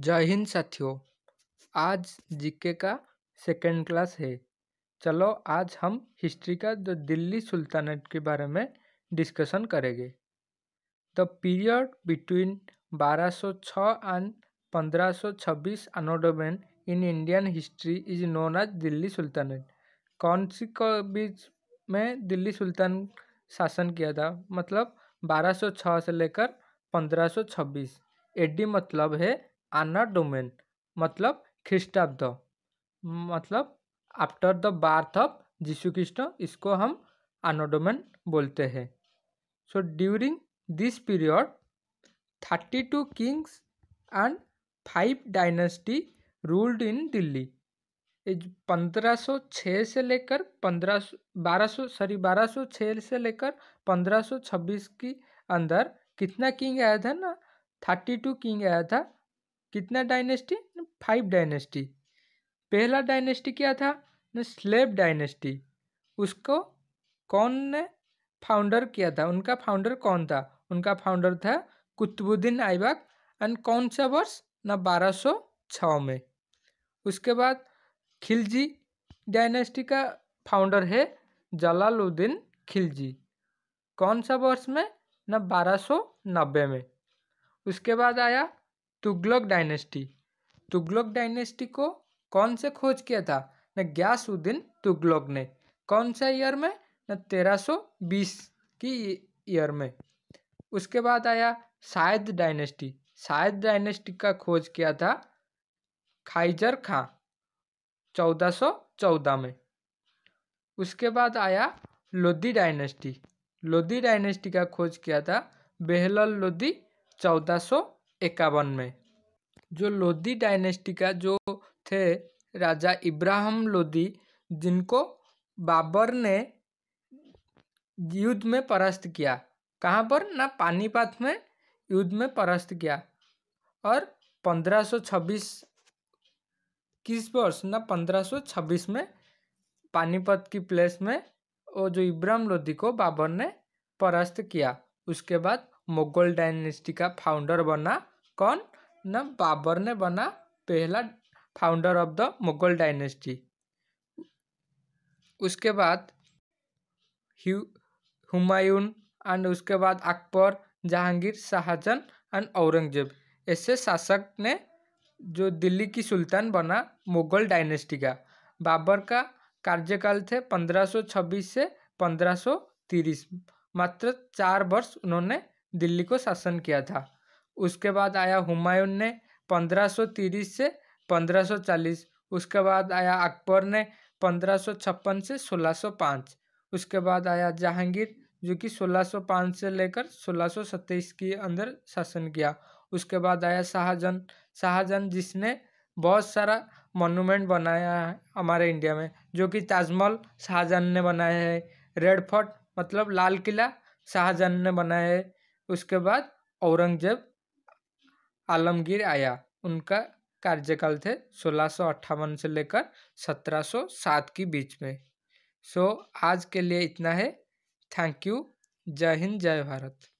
जय हिंद साथियों आज जीके का सेकेंड क्लास है चलो आज हम हिस्ट्री का जो दिल्ली सुल्तानेट के बारे में डिस्कशन करेंगे the period between 1206 and 1526 anno domini in Indian history is known as Delhi sultanate कौन सी बीच में दिल्ली सुल्तान शासन किया था मतलब 1206 से लेकर 1526 एडी मतलब है आना डोमेन मतलब ख्रिस्टाब्द मतलब after the birth of Jesus Christ इसको हम आनोडोमेन बोलते हैं so during this period thirty two kings and five dynasty ruled in Delhi पंद्रह सौ छः से लेकर पंद्रह सौ बारह सौ सॉरी बारह सौ छः से लेकर पंद्रह सौ छब्बीस की अंदर कितना किंग आया था ना थर्टी टू किंग आया था कितना डायनेस्टी फाइव डायनेस्टी पहला डायनेस्टी क्या था स्लेब डायनेस्टी उसको कौन ने फाउंडर किया था उनका फाउंडर कौन था उनका फाउंडर था कुतुबुद्दीन ऐबक एंड कौन सा वर्ष न बारह सौ में उसके बाद खिलजी डायनेस्टी का फाउंडर है जलालुद्दीन खिलजी कौन सा वर्ष में न बारह सौ नब्बे में उसके बाद आया तुगलक डायनेस्टी तुगलक डायनेस्टी को कौन से खोज किया था न ग्यासुद्दीन तुगलक ने कौन सा ईयर में न 1320 की ईयर में उसके बाद आया शायद डायनेस्टी शायद डायनेस्टी का खोज किया था खाइजर खां 1414 में उसके बाद आया लोधी डायनेस्टी लोधी डायनेस्टी का खोज किया था बेहलल लोधी सौ इक्यावन में जो लोधी डायनेस्टी का जो थे राजा इब्राहिम लोधी जिनको बाबर ने युद्ध में परास्त किया कहाँ पर ना पानीपत में युद्ध में परास्त किया और 1526 किस वर्ष ना 1526 में पानीपत की प्लेस में वो जो इब्राहिम लोधी को बाबर ने परास्त किया उसके बाद मुगल डायनेस्टी का फाउंडर बना कौन ना बाबर ने बना पहला founder of the Mughal dynasty उसके बाद हुमायून एंड उसके बाद अकबर जहांगीर शाहजहां एंड औरंगजेब ऐसे शासक ने जो दिल्ली की सुल्तान बना मुगल डायनेस्टी का बाबर का कार्यकाल थे 1526 से 1530 मात्र चार वर्ष उन्होंने दिल्ली को शासन किया था उसके बाद आया हुमायूं ने पंद्रह सौ से पंद्रह सौ चालीस उसके बाद आया अकबर ने पंद्रह सौ छप्पन से सोलह सौ पाँच उसके बाद आया जहांगीर जो कि सोलह सौ पाँच से लेकर सोलह सौ के अंदर शासन किया उसके बाद आया शाहजहां शाहजहां जिसने बहुत सारा मोनूमेंट बनाया है हमारे इंडिया में जो कि ताजमहल शाहजहां ने बनाया है रेड फोर्ट मतलब लाल किला शाहजहां ने बनाया है उसके बाद औरंगजेब आलमगीर आया उनका कार्यकाल थे सोलह से लेकर 1707 के बीच में सो so, आज के लिए इतना है थैंक यू जय हिंद जय भारत